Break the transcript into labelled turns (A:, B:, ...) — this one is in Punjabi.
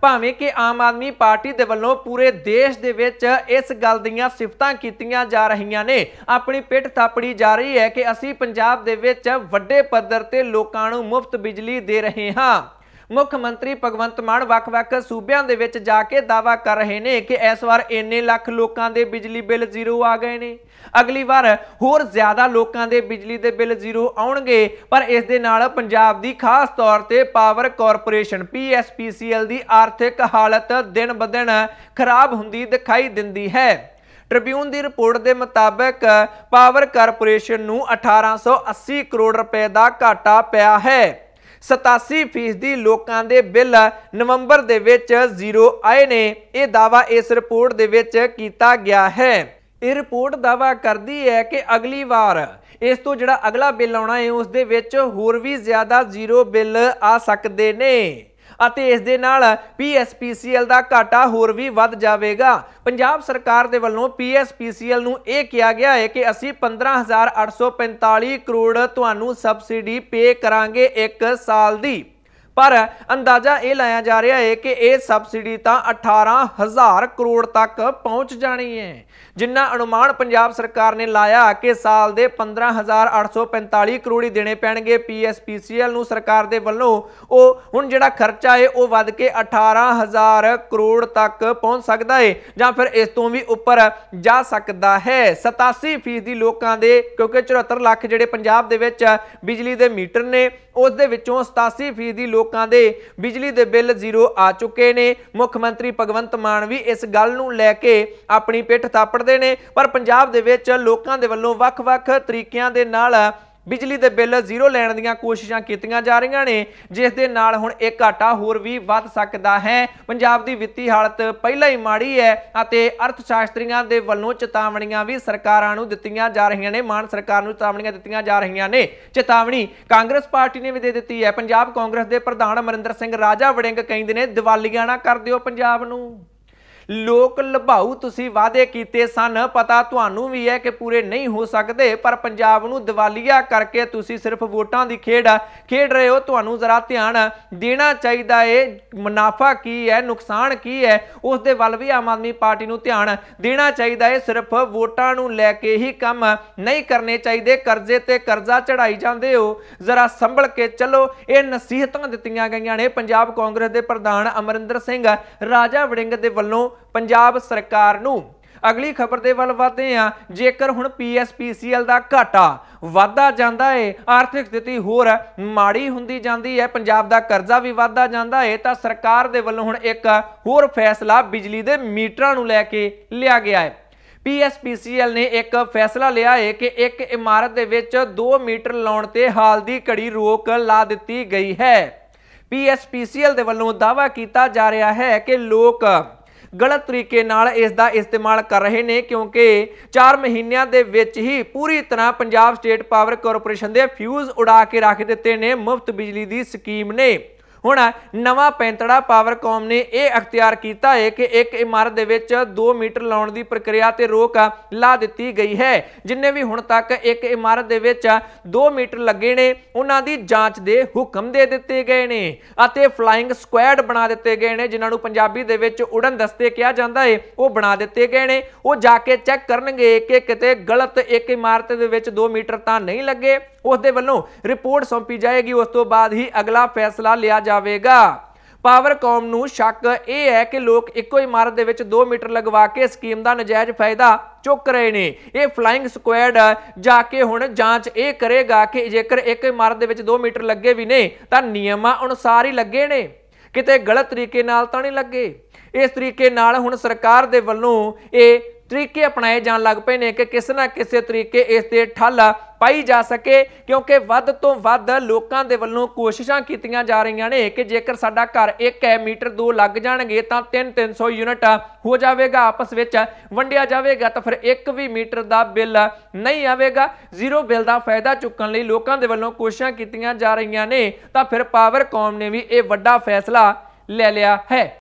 A: ਭਾਵੇਂ ਕਿ ਆਮ ਆਦਮੀ ਪਾਰਟੀ ਦੇ ਵੱਲੋਂ ਪੂਰੇ ਦੇਸ਼ ਦੇ ਵਿੱਚ ਇਸ ਗੱਲ ਦੀਆਂ ਸਿਫਤਾਂ ਕੀਤੀਆਂ ਜਾ ਰਹੀਆਂ ਨੇ ਆਪਣੀ ਪਿੱਠ ਥਾਪੜੀ ਜਾ ਰਹੀ ਹੈ ਕਿ ਅਸੀਂ ਪੰਜਾਬ ਦੇ ਵਿੱਚ ਵੱਡੇ ਪੱਧਰ ਤੇ ਲੋਕਾਂ ਨੂੰ ਮੁਫਤ ਬਿਜਲੀ ਦੇ ਰਹੇ ਹਾਂ ਮੁੱਖ ਮੰਤਰੀ ਭਗਵੰਤ ਮਾਨ ਵੱਖ-ਵੱਖ ਸੂਬਿਆਂ ਦੇ ਵਿੱਚ ਜਾ ਕੇ ਦਾਵਾ ਕਰ ਰਹੇ ਨੇ ਕਿ ਇਸ ਵਾਰ ਇੰਨੇ ਲੱਖ ਲੋਕਾਂ ਦੇ ਬਿਜਲੀ ਬਿੱਲ ਜ਼ੀਰੋ ਆ ਗਏ ਨੇ ਅਗਲੀ ਵਾਰ ਹੋਰ ਜ਼ਿਆਦਾ ਲੋਕਾਂ ਦੇ ਬਿਜਲੀ ਦੇ ਬਿੱਲ ਜ਼ੀਰੋ ਆਉਣਗੇ ਪਰ ਇਸ ਦੇ ਨਾਲ ਪੰਜਾਬ ਦੀ ਖਾਸ ਤੌਰ ਤੇ ਪਾਵਰ ਕਾਰਪੋਰੇਸ਼ਨ ਪੀਐਸਪੀਸੀਐਲ ਦੀ ਆਰਥਿਕ ਹਾਲਤ ਦਿਨ-ਬਦਨ ਖਰਾਬ ਹੁੰਦੀ ਦਿਖਾਈ ਦਿੰਦੀ ਹੈ ਟ੍ਰਿਬਿਊਨ ਦੀ ਰਿਪੋਰਟ ਦੇ ਮੁਤਾਬਕ ਪਾਵਰ ਕਾਰਪੋਰੇਸ਼ਨ ਨੂੰ 1880 ਕਰੋੜ ਰੁਪਏ ਦਾ ਘਾਟਾ ਪਿਆ ਹੈ 87% ਲੋਕਾਂ ਦੇ ਬਿੱਲ ਨਵੰਬਰ ਦੇ ਵਿੱਚ ਜ਼ੀਰੋ ਆਏ ਨੇ ਇਹ ਦਾਵਾ ਇਸ ਰਿਪੋਰਟ ਦੇ ਵਿੱਚ ਕੀਤਾ ਗਿਆ ਹੈ ਇਹ ਰਿਪੋਰਟ ਦਾਵਾ ਕਰਦੀ ਹੈ ਕਿ ਅਗਲੀ ਵਾਰ ਇਸ ਤੋਂ ਜਿਹੜਾ ਅਗਲਾ ਬਿੱਲ ਆਉਣਾ ਹੈ ਉਸ ਦੇ ਵਿੱਚ ਹੋਰ ਵੀ ਜ਼ਿਆਦਾ ਜ਼ੀਰੋ ਬਿੱਲ ਆ ਸਕਦੇ ਨੇ ਅਤੇ ਇਸ ਦੇ ਨਾਲ ਪੀਐਸਪੀਸੀਐਲ ਦਾ ਘਾਟਾ ਹੋਰ ਵੀ ਵੱਧ ਜਾਵੇਗਾ ਪੰਜਾਬ ਸਰਕਾਰ ਦੇ ਵੱਲੋਂ ਪੀਐਸਪੀਸੀਐਲ ਨੂੰ ਇਹ ਕਿਹਾ ਗਿਆ ਹੈ ਕਿ ਅਸੀਂ 15845 ਕਰੋੜ ਤੁਹਾਨੂੰ ਸਬਸਿਡੀ ਪੇ ਕਰਾਂਗੇ ਇੱਕ ਸਾਲ ਦੀ ਪਰ ਅੰਦਾਜ਼ਾ ਇਹ ਲਾਇਆ ਜਾ ਰਿਹਾ ਹੈ ਕਿ ਇਹ ਸਬਸਿਡੀ ਤਾਂ 18000 ਕਰੋੜ ਤੱਕ ਪਹੁੰਚ ਜਾਣੀ ਹੈ ਜਿੰਨਾ ਅਨੁਮਾਨ ਪੰਜਾਬ ਸਰਕਾਰ ਨੇ ਲਾਇਆ ਕਿ ਸਾਲ ਦੇ 15845 ਕਰੋੜੀ ਦੇਣੇ ਪੈਣਗੇ ਪੀਐਸਪੀਸੀਐਲ ਨੂੰ ਸਰਕਾਰ ਦੇ ਵੱਲੋਂ ਉਹ ਹੁਣ ਜਿਹੜਾ ਖਰਚਾ ਹੈ ਉਹ ਵੱਧ ਕੇ 18000 ਕਰੋੜ ਤੱਕ ਪਹੁੰਚ ਸਕਦਾ ਹੈ ਜਾਂ ਫਿਰ ਇਸ ਤੋਂ ਵੀ ਉੱਪਰ ਜਾ ਸਕਦਾ ਹੈ 87% ਦੀ ਲੋਕਾਂ ਦੇ ਕਿਉਂਕਿ 74 ਲੱਖ ਜਿਹੜੇ ਪੰਜਾਬ ਦੇ ਵਿੱਚ ਬਿਜਲੀ ਦੇ ਮੀਟਰ ਨੇ ਉਸ ਦੇ ਵਿੱਚੋਂ 87% ਦੀ ਲੋਕ ਲੋਕਾਂ ਦੇ ਬਿਜਲੀ ਦੇ ਬਿੱਲ ਜ਼ੀਰੋ ਆ ਚੁੱਕੇ ਨੇ ਮੁੱਖ ਮੰਤਰੀ ਭਗਵੰਤ ਮਾਨ ਵੀ ਇਸ ਗੱਲ ਨੂੰ ਲੈ ਕੇ ਆਪਣੀ ਪਿੱਠ ਥਾਪੜਦੇ ਨੇ ਪਰ ਪੰਜਾਬ ਦੇ ਵਿੱਚ ਲੋਕਾਂ ਦੇ ਵੱਲੋਂ ਵੱਖ-ਵੱਖ ਤਰੀਕਿਆਂ ਦੇ ਨਾਲ ਬਿਜਲੀ ਦੇ ਬਿੱਲ ਜ਼ੀਰੋ ਲੈਣ ਦੀਆਂ ਕੋਸ਼ਿਸ਼ਾਂ ਕੀਤੀਆਂ ਜਾ ਰਹੀਆਂ ਨੇ ਜਿਸ ਦੇ ਨਾਲ ਹੁਣ ਇਹ ਘਾਟਾ ਹੋਰ ਵੀ ਵੱਧ ਸਕਦਾ ਹੈ ਪੰਜਾਬ ਦੀ ਵਿੱਤੀ ਹਾਲਤ ਪਹਿਲਾਂ ਹੀ ਮਾੜੀ ਹੈ ਅਤੇ ਅਰਥ ਸ਼ਾਸਤਰੀਆਂ ਦੇ ਵੱਲੋਂ ਚੇਤਾਵਨੀਆਂ ਵੀ ਸਰਕਾਰਾਂ ਨੂੰ ਦਿੱਤੀਆਂ ਜਾ ਰਹੀਆਂ ਨੇ ਮਾਨ ਸਰਕਾਰ ਨੂੰ ਚੇਤਾਵਨੀਆਂ ਦਿੱਤੀਆਂ ਜਾ ਰਹੀਆਂ ਨੇ ਚੇਤਾਵਨੀ ਕਾਂਗਰਸ ਪਾਰਟੀ ਨੇ ਵੀ ਦੇ ਦਿੱਤੀ ਹੈ ਪੰਜਾਬ ਕਾਂਗਰਸ ਦੇ ਪ੍ਰਧਾਨ ਅਮਰਿੰਦਰ ਸਿੰਘ ਰਾਜਾ ਵੜਿੰਗ ਕਹਿੰਦੇ ਨੇ ਦਿਵਾਲੀਆ ਨਾ ਕਰ ਦਿਓ ਪੰਜਾਬ ਨੂੰ ਲੋਕ ਲਭਾਉ ਤੁਸੀਂ ਵਾਅਦੇ ਕੀਤੇ ਸਨ ਪਤਾ ਤੁਹਾਨੂੰ ਵੀ ਹੈ ਕਿ ਪੂਰੇ ਨਹੀਂ ਹੋ ਸਕਦੇ ਪਰ ਪੰਜਾਬ ਨੂੰ ਦਿਵਾਲੀਆ ਕਰਕੇ ਤੁਸੀਂ ਸਿਰਫ ਵੋਟਾਂ ਦੀ ਖੇਡ ਖੇਡ ਰਹੇ ਹੋ ਤੁਹਾਨੂੰ ਜ਼ਰਾ ਧਿਆਨ ਦੇਣਾ ਚਾਹੀਦਾ ਏ ਮੁਨਾਫਾ ਕੀ ਹੈ ਨੁਕਸਾਨ ਕੀ ਹੈ ਉਸ ਦੇ ਵੱਲ ਵੀ ਆਮ ਆਦਮੀ ਪਾਰਟੀ ਨੂੰ ਧਿਆਨ ਦੇਣਾ ਚਾਹੀਦਾ ਏ ਸਿਰਫ ਵੋਟਾਂ ਨੂੰ ਲੈ ਕੇ ਹੀ ਕੰਮ ਨਹੀਂ ਕਰਨੇ ਚਾਹੀਦੇ ਕਰਜ਼ੇ ਤੇ ਕਰਜ਼ਾ ਚੜਾਈ ਜਾਂਦੇ ਹੋ ਜ਼ਰਾ ਸੰਭਲ ਕੇ ਚੱਲੋ ਇਹ ਨਸੀਹਤਾਂ ਦਿੱਤੀਆਂ ਗਈਆਂ ਨੇ ਪੰਜਾਬ ਕਾਂਗਰਸ ਦੇ ਪ੍ਰਧਾਨ ਅਮਰਿੰਦਰ ਸਿੰਘ ਰਾਜਾ ਵੜਿੰਗ ਦੇ ਵੱਲੋਂ ਪੰਜਾਬ ਸਰਕਾਰ ਨੂੰ ਅਗਲੀ ਖਬਰ ਦੇ ਵੱਲ ਵਧਦੇ ਆ ਜੇਕਰ ਹੁਣ ਪੀਐਸਪੀਸੀਐਲ ਦਾ ਘਾਟਾ ਵਧਦਾ ਜਾਂਦਾ ਏ ਆਰਥਿਕ ਸਥਿਤੀ ਹੋਰ ਮਾੜੀ ਹੁੰਦੀ ਜਾਂਦੀ ਹੈ ਪੰਜਾਬ ਦਾ ਕਰਜ਼ਾ ਵੀ ਵਧਦਾ ਜਾਂਦਾ ਏ ਤਾਂ ਸਰਕਾਰ ਦੇ ਵੱਲੋਂ ਹੁਣ ਇੱਕ ਹੋਰ ਫੈਸਲਾ ਬਿਜਲੀ ਦੇ ਮੀਟਰਾਂ ਨੂੰ ਲੈ ਕੇ ਲਿਆ ਗਿਆ ਹੈ ਪੀਐਸਪੀਸੀਐਲ ਨੇ ਇੱਕ ਫੈਸਲਾ ਲਿਆ ਹੈ ਕਿ ਇੱਕ ਇਮਾਰਤ ਦੇ ਵਿੱਚ 2 ਮੀਟਰ ਲਾਉਣ ਤੇ ਹਾਲ ਦੀ ਘੜੀ ਰੋਕ ਲਾ ਦਿੱਤੀ ਗਈ ਹੈ ਪੀਐਸਪੀਸੀਐਲ ਦੇ ਵੱਲੋਂ ਦਾਵਾ ਕੀਤਾ ਜਾ ਰਿਹਾ ਹੈ ਕਿ ਲੋਕ ਗਲਤ ਤਰੀਕੇ ਨਾਲ ਇਸ ਦਾ ਇਸਤੇਮਾਲ ਕਰ ਰਹੇ ਨੇ ਕਿਉਂਕਿ 4 ਮਹੀਨਿਆਂ ਦੇ ਵਿੱਚ ਹੀ ਪੂਰੀ ਤਰ੍ਹਾਂ ਪੰਜਾਬ ਸਟੇਟ ਪਾਵਰ ਕਾਰਪੋਰੇਸ਼ਨ ਦੇ ਫਿਊਜ਼ ਉਡਾ ਕੇ ਰੱਖ ਦਿੱਤੇ ਨੇ ਮੁਫਤ ਬਿਜਲੀ ਦੀ ਸਕੀਮ ਨੇ ਹੁਣ ਨਵਾਂ ਪੈਂਤੜਾ ਪਾਵਰਕਾਮ ਨੇ ਇਹ ਅਖਤਿਆਰ ਕੀਤਾ ਹੈ ਕਿ ਇੱਕ ਇਮਾਰਤ ਦੇ ਵਿੱਚ 2 ਮੀਟਰ ਲਾਉਣ ਦੀ ਪ੍ਰਕਿਰਿਆ ਤੇ ਰੋਕ ਲਾ ਦਿੱਤੀ ਗਈ ਹੈ ਜਿੰਨੇ ਵੀ ਹੁਣ ਤੱਕ ਇੱਕ ਇਮਾਰਤ ਦੇ ਵਿੱਚ 2 ਮੀਟਰ ਲੱਗੇ ਨੇ ਉਹਨਾਂ ਦੀ ਜਾਂਚ ਦੇ ਹੁਕਮ ਦੇ ਦਿੱਤੇ ਗਏ ਨੇ ਅਤੇ ਫਲਾਈਂਗ ਸਕੁਐਡ ਬਣਾ ਦਿੱਤੇ ਗਏ ਨੇ ਜਿਨ੍ਹਾਂ ਨੂੰ ਪੰਜਾਬੀ ਦੇ ਵਿੱਚ ਉਡਨ ਦਸਤੇ ਕਿਹਾ ਜਾਂਦਾ ਹੈ ਉਹ ਬਣਾ ਦਿੱਤੇ ਗਏ ਨੇ ਉਹ ਜਾ ਕੇ ਚੈੱਕ ਕਰਨਗੇ ਕਿ ਕਿਤੇ ਗਲਤ ਇੱਕ ਇਮਾਰਤ ਦੇ ਵਿੱਚ 2 ਮੀਟਰ ਤਾਂ ਨਹੀਂ ਲੱਗੇ ਉਸ ਦੇ ਵੱਲੋਂ ਰਿਪੋਰਟ ਸੌਂਪੀ ਜਾਏਗੀ ਉਸ ਤੋਂ ਬਾਅਦ ਹੀ ਅਗਲਾ ਫੈਸਲਾ ਲਿਆ ਜਾਵੇਗਾ ਪਾਵਰਕਾਮ ਨੂੰ ਸ਼ੱਕ ਇਹ ਹੈ ਕਿ ਲੋਕ ਇੱਕੋ ਇਮਾਰਤ ਦੇ ਵਿੱਚ 2 ਮੀਟਰ ਲਗਵਾ ਕੇ ਸਕੀਮ ਦਾ ਨਜਾਇਜ਼ ਫਾਇਦਾ ਚੁੱਕ ਰਹੇ ਨੇ ਇਹ ਫਲਾਈਂਗ ਸਕੁਐਡ ਜਾ ਕੇ ਹੁਣ ਜਾਂਚ ਇਹ ਕਰੇਗਾ ਕਿ ਜੇਕਰ ਇੱਕ ਇਮਾਰਤ ਦੇ ਵਿੱਚ 2 ਮੀਟਰ ਲੱਗੇ ਵੀ ਨੇ ਤਾਂ ਨਿਯਮਾਂ ਅਨੁਸਾਰ ਹੀ ਲੱਗੇ ਨੇ ਕਿਤੇ ਗਲਤ ਤਰੀਕੇ ਨਾਲ ਤਾਂ ਨਹੀਂ ਲੱਗੇ ਇਸ ਤਰੀਕੇ ਨਾਲ ਹੁਣ ਸਰਕਾਰ ਦੇ ਵੱਲੋਂ ਇਹ ਤਰੀਕੇ ਅਪਣਾਏ ਜਾਣ ਲੱਗ ਪਏ ਨੇ ਕਿ ਕਿਸ ਨਾ ਕਿਸੇ ਤਰੀਕੇ ਇਸ ਤੇ ਠੱਲ ਪਾਈ ਜਾ ਸਕੇ ਕਿਉਂਕਿ ਵੱਧ ਤੋਂ ਵੱਧ ਲੋਕਾਂ ਦੇ ਵੱਲੋਂ ਕੋਸ਼ਿਸ਼ਾਂ ਕੀਤੀਆਂ ਜਾ ਰਹੀਆਂ ਨੇ ਕਿ ਜੇਕਰ ਸਾਡਾ ਘਰ 1 ਹੈ ਮੀਟਰ 2 ਲੱਗ ਜਾਣਗੇ ਤਾਂ 3 300 ਯੂਨਿਟ ਹੋ ਜਾਵੇਗਾ ਆਪਸ ਵਿੱਚ ਵੰਡਿਆ ਜਾਵੇਗਾ ਤਾਂ ਫਿਰ 1 ਵੀ ਮੀਟਰ ਦਾ ਬਿੱਲ ਨਹੀਂ ਆਵੇਗਾ ਜ਼ੀਰੋ ਬਿੱਲ ਦਾ ਫਾਇਦਾ ਚੁੱਕਣ ਲਈ ਲੋਕਾਂ ਦੇ ਵੱਲੋਂ ਕੋਸ਼ਿਸ਼ਾਂ ਕੀਤੀਆਂ ਜਾ ਰਹੀਆਂ ਨੇ ਤਾਂ ਫਿਰ ਕਾਮ ਨੇ ਵੀ ਇਹ ਵੱਡਾ ਫੈਸਲਾ ਲੈ ਲਿਆ ਹੈ